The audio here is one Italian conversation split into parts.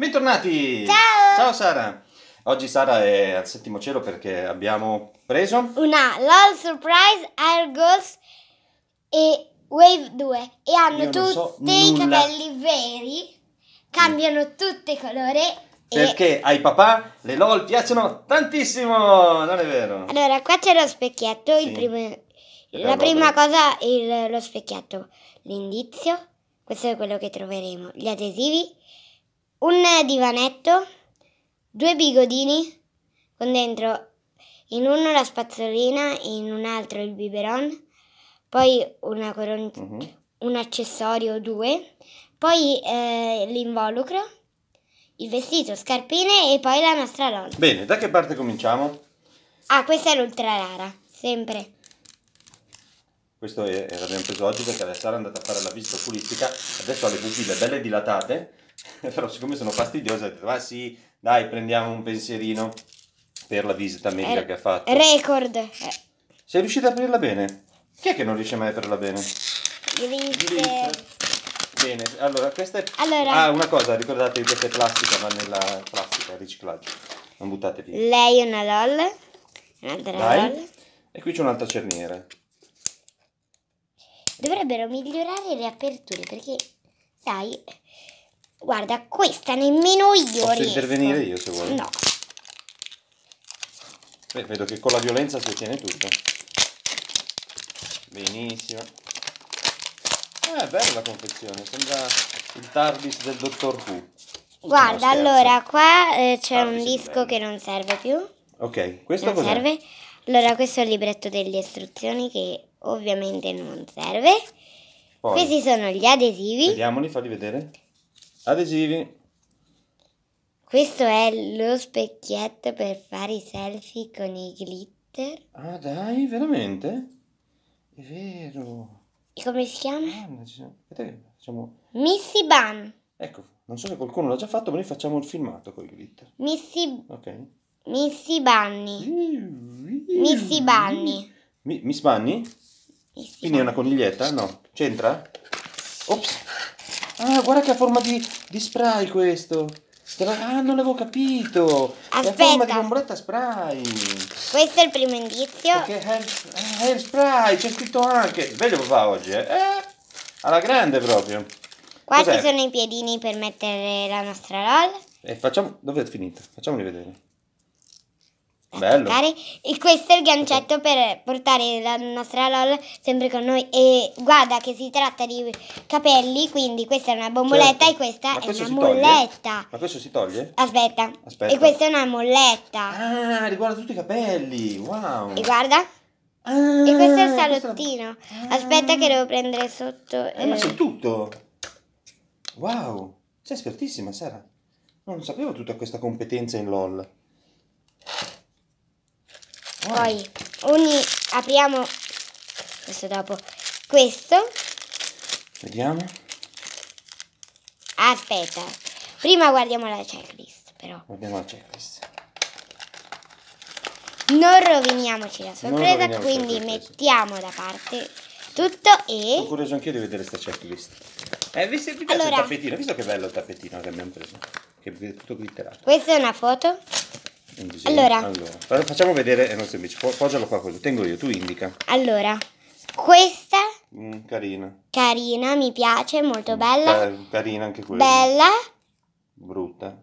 Bentornati! Ciao! Ciao Sara! Oggi Sara è al settimo cielo perché abbiamo preso una LOL Surprise Air Girls e Wave 2 e hanno tutti so i capelli veri, cambiano tutti i colori. Perché e... ai papà le LOL piacciono tantissimo, non è vero? Allora, qua c'è lo specchietto, sì. primo... la prima cosa è lo specchietto, l'indizio, questo è quello che troveremo, gli adesivi un divanetto, due bigodini con dentro in uno la spazzolina e in un altro il biberon, poi una coron- mm-hmm. un accessorio o due, poi eh, l'involucro, il vestito, scarpine e poi la nostra lona. Bene, da che parte cominciamo? Ah, questa è l'ultra rara, sempre. Questo è, l'abbiamo preso oggi perché Alessandra è andata a fare la visita oculistica, adesso ha le pupille belle dilatate Però siccome sono fastidiosa, ho detto, ma ah, sì, dai, prendiamo un pensierino per la visita medica er che ha fatto. Record. Sei riuscita a aprirla bene? Chi è che non riesce mai a aprirla bene? Grinch. Bene, allora questa è... Allora... Ah, una cosa, ricordatevi, questa è plastica, ma nella plastica, riciclaggio. Non buttate via. Lei è una LOL, un'altra Dai. LOL. E qui c'è un'altra cerniera. Dovrebbero migliorare le aperture, perché, sai, Guarda, questa nemmeno io Posso riesco. intervenire io se vuoi? No. Beh, vedo che con la violenza si ottiene tutto. Benissimo. Eh, bella la confezione, sembra il TARDIS del Dottor Who. Guarda, allora qua eh, c'è un disco che non serve più. Ok, questo non serve. Allora, questo è il libretto delle istruzioni che ovviamente non serve. Poi, Questi sono gli adesivi. Vediamoli, falli vedere adesivi. Questo è lo specchietto per fare i selfie con i glitter. Ah dai, veramente? È vero. E come si chiama? Ah, facciamo... Missy Bun. Ecco, non so se qualcuno l'ha già fatto, ma noi facciamo il filmato con i glitter. Missy... Ok. Missy Bunny. Missy Bunny. Mi... Miss Bunny? Miss Quindi è una coniglietta? No. C'entra? Ops. Ah, guarda che ha forma di, di spray questo. Ah, non l'avevo capito. Aspetta. È a forma di bomboletta spray. Questo è il primo indizio. Perché è, è, spray, c'è scritto anche. Sveglio papà oggi, eh. eh? Alla grande proprio. Qua ci sono i piedini per mettere la nostra roll. E facciamo... Dove è finita? Facciamoli vedere. Bello. E questo è il gancetto per portare la nostra LOL sempre con noi. E guarda che si tratta di capelli, quindi questa è una bomboletta certo. e questa è una molletta. Toglie? Ma questo si toglie? Aspetta. Aspetta. E questa è una molletta. Ah, riguarda tutti i capelli. Wow. E guarda. Ah, e questo è il ah, salottino. Questa... Ah. Aspetta che devo prendere sotto. eh. ma c'è eh. tutto. Wow. Sei espertissima, Sara. Non sapevo tutta questa competenza in LOL. Poi ogni, apriamo questo dopo. Questo. Vediamo. Aspetta. Prima guardiamo la checklist però. Guardiamo la checklist. Non roviniamoci la sorpresa, roviniamo quindi la sorpresa. mettiamo da parte tutto e... Sono curioso anch'io di vedere questa checklist. Eh, vi allora... il tappetino? Visto che bello il tappetino che abbiamo preso? Che è tutto glitterato. Questa è una foto allora. allora. Facciamo vedere, è non semplice. Poggialo qua così. Tengo io, tu indica. Allora, questa. Mm, carina. Carina, mi piace, molto mm, bella. carina anche quella. Bella. Brutta.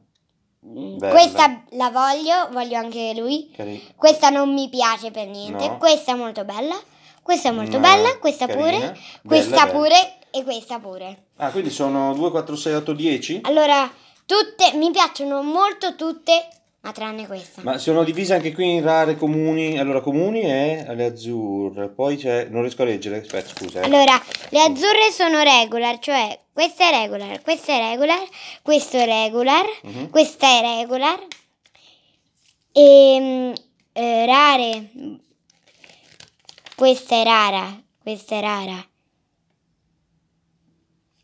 Mm, bella. Questa la voglio, voglio anche lui. Carina. Questa non mi piace per niente. No. Questa è molto bella. Questa è molto no. bella, questa carina. pure, bella, questa bella. pure e questa pure. Ah, quindi sono 2, 4, 6, 8, 10? Allora, tutte, mi piacciono molto tutte ma tranne questa. Ma sono divise anche qui in rare comuni. Allora, comuni è le azzurre. Poi c'è. Non riesco a leggere. Aspetta, scusa. Eh. Allora, le azzurre sono regular, cioè questa è regular, questa è regular, questo è regular, uh mhm. -huh. questa è regular. E ehm, eh, rare. Questa è rara, questa è rara.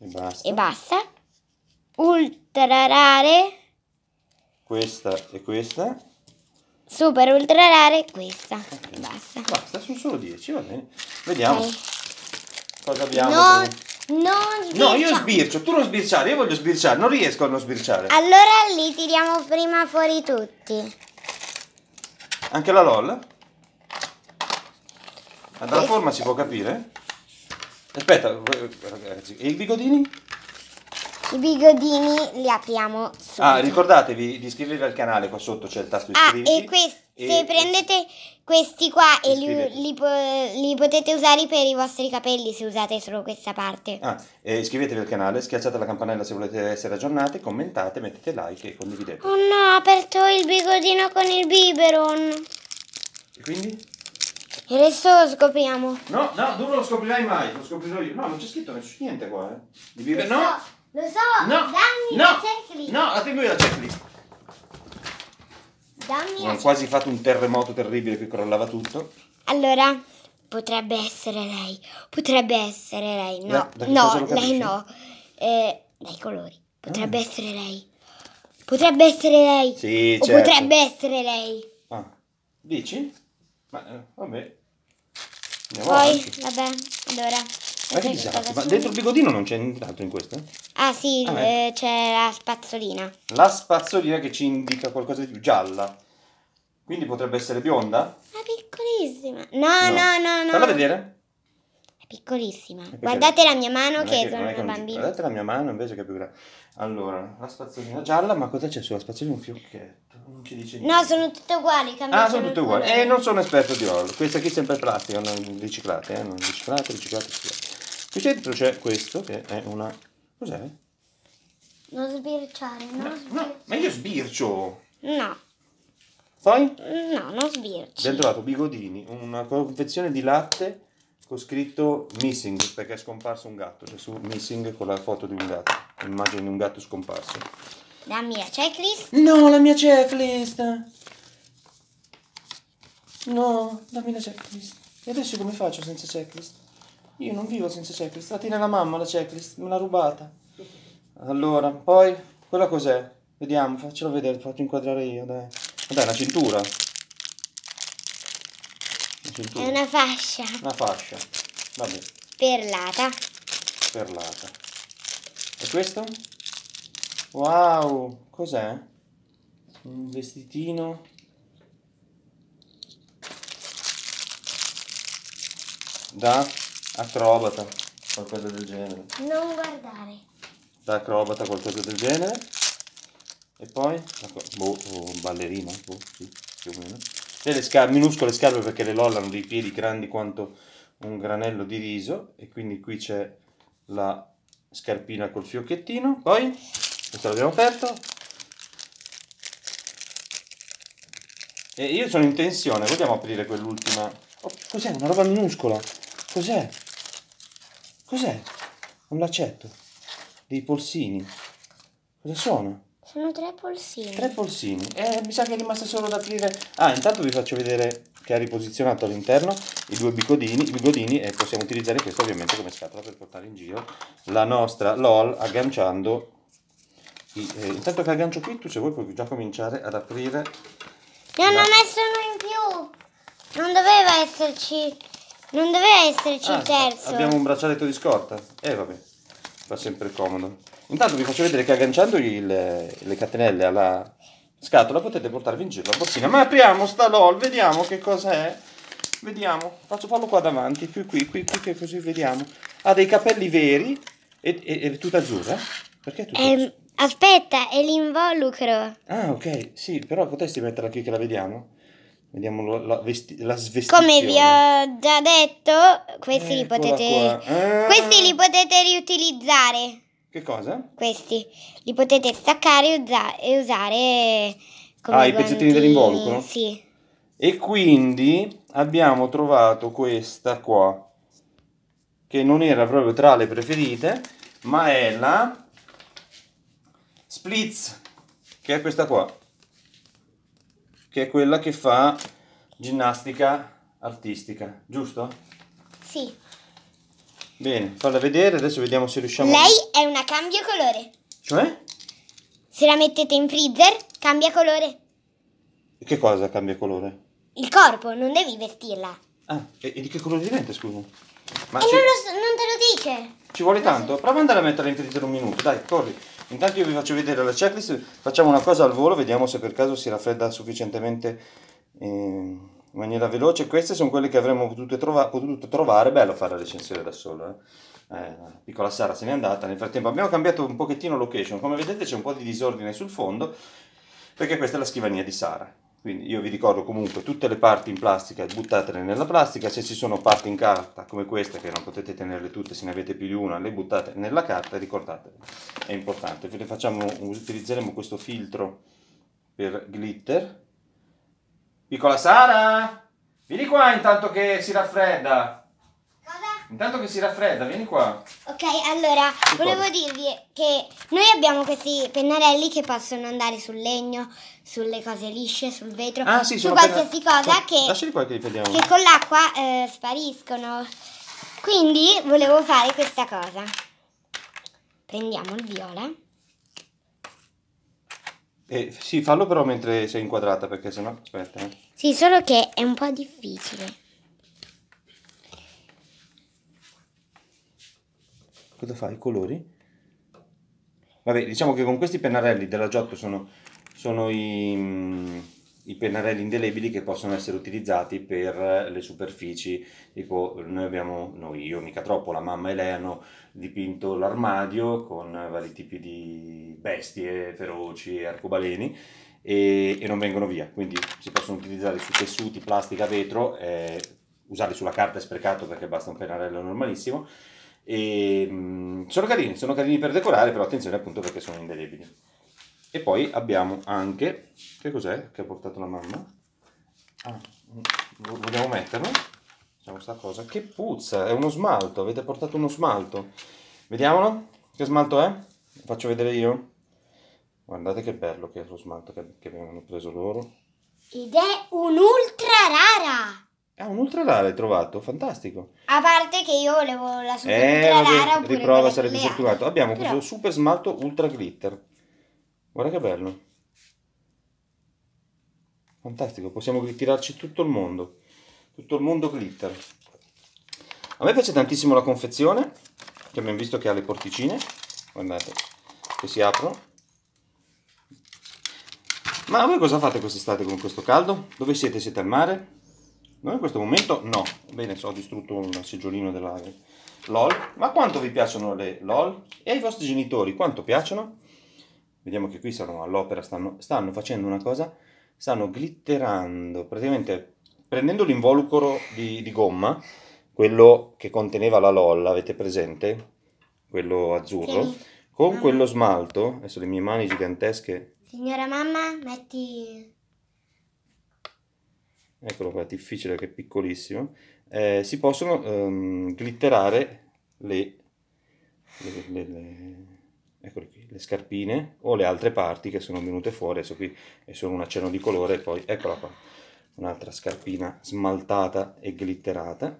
E basta. E basta. Ultra rare questa e questa. Super ultra rare questa. Okay. Basta. Basta, sono solo 10, va bene. Vediamo okay. cosa abbiamo. No, non No, io sbircio, tu non sbirciare, io voglio sbirciare, non riesco a non sbirciare. Allora li tiriamo prima fuori tutti. Anche la LOL? Dalla forma si può capire? Aspetta, eh, eh, ragazzi, e i bigodini? I bigodini li apriamo subito. Ah, ricordatevi di iscrivervi al canale, qua sotto c'è il tasto iscriviti. Ah, e, quest- se prendete questi qua e li, li, li, potete usare per i vostri capelli se usate solo questa parte. Ah, iscrivetevi al canale, schiacciate la campanella se volete essere aggiornati, commentate, mettete like e condividete. Oh no, ho aperto il bigodino con il biberon. E quindi? E adesso lo scopriamo. No, no, tu non lo scoprirai mai, lo scoprirò io. No, non c'è scritto niente qua, eh. Di biberon? No! Lo so, no, dammi no, la checklist. No, attribuì la checklist. Dammi Hanno quasi fatto un terremoto terribile che crollava tutto. Allora, potrebbe essere lei. Potrebbe essere lei. No, da, no, lei no. Eh, dai colori. Potrebbe ah. essere lei. Potrebbe essere lei. Sì, o certo. potrebbe essere lei. Ah, dici? Ma, eh, vabbè. Andiamo Poi, avanti. vabbè, allora. Eh, esatto, ma dentro il bigodino non c'è nient'altro in questo? Eh? Ah sì, ah, eh. Ecco. c'è la spazzolina. La spazzolina che ci indica qualcosa di più gialla. Quindi potrebbe essere bionda? Ma piccolissima. No, no, no, no. no. vedere. È piccolissima. È Guardate la mia mano non che, che sono una bambina. Guardate la mia mano invece che è più grande. Allora, la spazzolina gialla, ma cosa c'è sulla spazzolina? Un fiocchetto. Non ci dice niente. No, sono tutte uguali. Ah, sono tutte uguali. E eh, non sono esperto di oro. Questa qui è sempre plastica, non riciclate, eh. Non riciclate, riciclate, riciclate. Qui dentro c'è questo che è una... cos'è? Non sbirciare, non no, sbirciare. No, ma io sbircio! No. Poi? No, non sbirci. Abbiamo trovato bigodini, una confezione di latte con scritto missing, perché è scomparso un gatto. C'è cioè su missing con la foto di un gatto, l'immagine di un gatto scomparso. La mia checklist? No, la mia checklist! No, dammi la checklist. E adesso come faccio senza checklist? Io non vivo senza checklist. La tiene la mamma la checklist, me l'ha rubata. Allora, poi, quella cos'è? Vediamo, faccelo vedere, faccio inquadrare io, dai. Dai, una cintura. Una cintura. È una fascia. Una fascia. Vabbè. Perlata. Perlata. E questo? Wow, cos'è? Un vestitino. Da Acrobata, qualcosa del genere. Non guardare. Da acrobata, qualcosa del genere. E poi, boh, oh, ballerina, boh, sì, più o meno. E le scarpe, minuscole scarpe perché le LOL hanno dei piedi grandi quanto un granello di riso. E quindi qui c'è la scarpina col fiocchettino. Poi, questo l'abbiamo aperto. E io sono in tensione, vogliamo aprire quell'ultima... Oh, cos'è? Una roba minuscola. Cos'è? Cos'è? Un lacetto. Dei polsini. Cosa sono? Sono tre polsini. Tre polsini. Eh, mi sa che è rimasto solo da aprire. Ah, intanto vi faccio vedere che ha riposizionato all'interno i due bigodini, i bigodini e possiamo utilizzare questo ovviamente come scatola per portare in giro la nostra LOL agganciando i, eh, intanto che aggancio qui tu se vuoi puoi già cominciare ad aprire io la... non ho messo in più non doveva esserci non doveva esserci ah, il terzo. Abbiamo un braccialetto di scorta. Eh vabbè, fa sempre comodo. Intanto vi faccio vedere che agganciando le, le catenelle alla scatola potete portarvi in giro la borsina. Ma apriamo sta LOL, vediamo che cos'è. Vediamo, faccio farlo qua davanti, più qui, qui, qui, che così vediamo. Ha dei capelli veri e, e, e tutta azzurra. Eh? Perché tutta ehm, azzurra? Aspetta, è l'involucro. Ah, ok, sì, però potresti metterla qui che la vediamo? Vediamo la, vesti- la svestizione. Come vi ho già detto, questi, li potete, ah. questi li potete riutilizzare. Che cosa? Questi. Li potete staccare e, usa e usare come Ah, i pezzettini dell'involucro? Sì. E quindi abbiamo trovato questa qua, che non era proprio tra le preferite, ma è la Splitz, che è questa qua che è quella che fa ginnastica artistica, giusto? Sì. Bene, falla vedere, adesso vediamo se riusciamo... Lei è una cambia colore. Cioè? Se la mettete in freezer, cambia colore. E che cosa cambia colore? Il corpo, non devi vestirla. Ah, e, e di che colore diventa, scusa? Ma e ci... non, so, non, te lo dice. Ci vuole tanto? Prova ad andare a metterla in freezer un minuto, dai, corri. Intanto io vi faccio vedere la checklist, facciamo una cosa al volo, vediamo se per caso si raffredda sufficientemente eh, in maniera veloce. Queste sono quelle che avremmo potuto, trova potuto trovare, bello fare la recensione da solo, eh. Eh, piccola Sara se n'è andata, nel frattempo abbiamo cambiato un pochettino location, come vedete c'è un po' di disordine sul fondo, perché questa è la scrivania di Sara. Quindi io vi ricordo comunque tutte le parti in plastica buttatele nella plastica, se ci sono parti in carta come questa che non potete tenerle tutte, se ne avete più di una, le buttate nella carta e è importante. Ve le Facciamo, utilizzeremo questo filtro per glitter. Piccola Sara, vieni qua intanto che si raffredda. Intanto che si raffredda, vieni qua. Ok, allora volevo dirvi che noi abbiamo questi pennarelli che possono andare sul legno, sulle cose lisce, sul vetro, ah, sì, su qualsiasi penna... cosa oh, che, qua che, che, con l'acqua eh, spariscono. Quindi volevo fare questa cosa. Prendiamo il viola. Eh, sì, fallo però mentre sei inquadrata perché sennò aspetta. Eh. Sì, solo che è un po' difficile. cosa fa? I colori? Vabbè, diciamo che con questi pennarelli della Giotto sono, sono i, mm, i, pennarelli indelebili che possono essere utilizzati per le superfici. Tipo, noi abbiamo, noi, io mica troppo, la mamma e lei hanno dipinto l'armadio con vari tipi di bestie feroci e arcobaleni e, e non vengono via. Quindi si possono utilizzare su tessuti, plastica, vetro, eh, usarli sulla carta è sprecato perché basta un pennarello normalissimo. E, mh, mm, sono carini, sono carini per decorare, però attenzione appunto perché sono indelebili. E poi abbiamo anche, che cos'è che ha portato la mamma? Ah, mm, vogliamo metterlo? Facciamo questa cosa, che puzza, è uno smalto, avete portato uno smalto. Vediamolo, che smalto è? Lo faccio vedere io. Guardate che bello che è lo smalto che, che avevano preso loro. Ed è un'ultra rara! Ah, un ultralara hai trovato, fantastico. A parte che io volevo la super eh, ultralara oppure riprova sarebbe fortunato. Abbiamo Però... questo super smalto ultra glitter. Guarda che bello. Fantastico, possiamo glitterarci tutto il mondo. Tutto il mondo glitter. A me piace tantissimo la confezione, che abbiamo visto che ha le porticine, guardate, che si aprono. Ma voi cosa fate quest'estate con questo caldo? Dove siete? Siete al mare? Noi in questo momento no. Bene, so, ho distrutto un seggiolino della LOL. Ma quanto vi piacciono le LOL? E ai vostri genitori quanto piacciono? Vediamo che qui sono all'opera, stanno, stanno facendo una cosa, stanno glitterando, praticamente prendendo l'involucro di, di gomma, quello che conteneva la LOL, avete presente? Quello azzurro, sì. con mamma. quello smalto, adesso le mie mani gigantesche. Signora mamma, metti eccolo qua, difficile che è piccolissimo, eh, si possono ehm, glitterare le, le, le, le, qui, le, scarpine o le altre parti che sono venute fuori, adesso qui è solo un accenno di colore e poi eccola qua, un'altra scarpina smaltata e glitterata,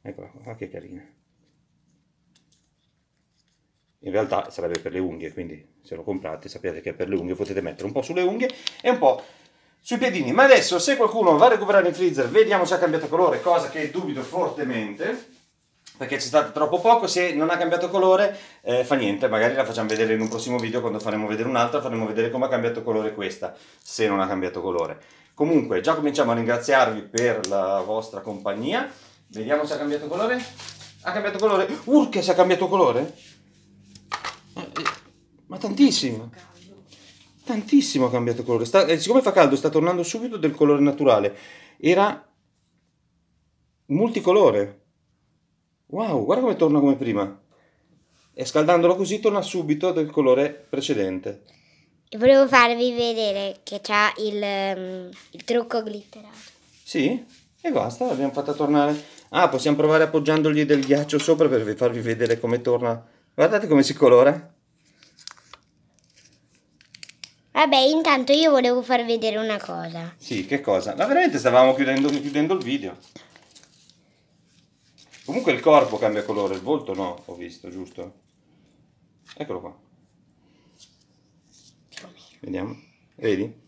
eccola qua, ah, che carina. In realtà sarebbe per le unghie, quindi se lo comprate sapete che è per le unghie, potete mettere un po' sulle unghie e un po' sui piedini. Ma adesso, se qualcuno va a recuperare il freezer, vediamo se ha cambiato colore, cosa che dubito fortemente, perché c'è stato troppo poco, se non ha cambiato colore eh, fa niente, magari la facciamo vedere in un prossimo video, quando faremo vedere un'altra, faremo vedere come ha cambiato colore questa, se non ha cambiato colore. Comunque, già cominciamo a ringraziarvi per la vostra compagnia. Vediamo se ha cambiato colore. Ha cambiato colore. Urca, se ha cambiato colore? Ma, eh, eh, ma tantissimo tantissimo ha cambiato colore. Sta, eh, siccome fa caldo, sta tornando subito del colore naturale. Era multicolore. Wow, guarda come torna come prima. E scaldandolo così torna subito del colore precedente. Volevo farvi vedere che c'ha il, um, il trucco glitterato. Sì? E basta, l'abbiamo fatta tornare. Ah, possiamo provare appoggiandogli del ghiaccio sopra per farvi vedere come torna. Guardate come si colora. Vabbè, intanto io volevo far vedere una cosa. Sì, che cosa? Ma veramente stavamo chiudendo, chiudendo il video. Comunque il corpo cambia colore, il volto no, ho visto, giusto? Eccolo qua. Vediamo. Vedi?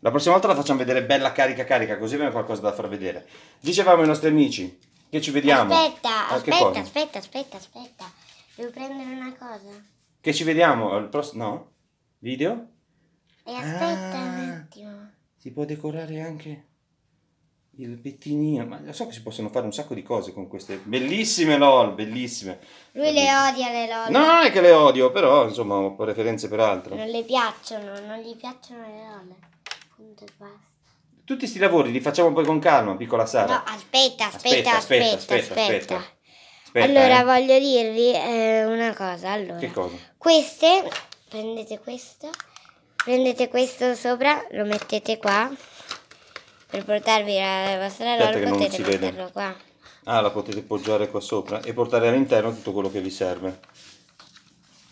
La prossima volta la facciamo vedere bella carica carica, così abbiamo qualcosa da far vedere. Dicevamo ai nostri amici che ci vediamo. Aspetta, ah, aspetta, aspetta, aspetta, aspetta. Devo prendere una cosa. Che ci vediamo al prossimo... No? Video? E aspetta ah, un attimo. Si può decorare anche il pettinino. Ma lo so che si possono fare un sacco di cose con queste bellissime LOL, bellissime. Lui bellissime. le odia le LOL. No, non è che le odio, però insomma ho preferenze per altro. Non le piacciono, non gli piacciono le LOL. Punto e basta. Tutti questi lavori li facciamo poi con calma, piccola Sara. No, aspetta, aspetta, aspetta, aspetta, aspetta. aspetta, aspetta. aspetta allora, eh. voglio dirvi eh, una cosa. Allora, che cosa? Queste, prendete questa prendete questo sopra, lo mettete qua per portarvi la vostra roba potete metterlo qua. Ah, la potete poggiare qua sopra e portare all'interno tutto quello che vi serve.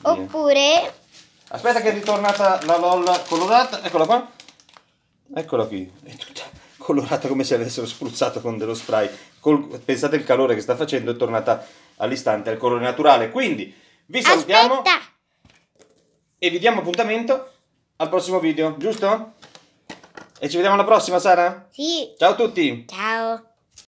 Oppure... Aspetta che è ritornata la lolla colorata, eccola qua. Eccola qui, è tutta colorata come se avessero spruzzato con dello spray. Col... Pensate il calore che sta facendo, è tornata all'istante al colore naturale. Quindi vi salutiamo Aspetta. e vi diamo appuntamento al prossimo video, giusto? E ci vediamo alla prossima, Sara? Sì. Ciao a tutti. Ciao.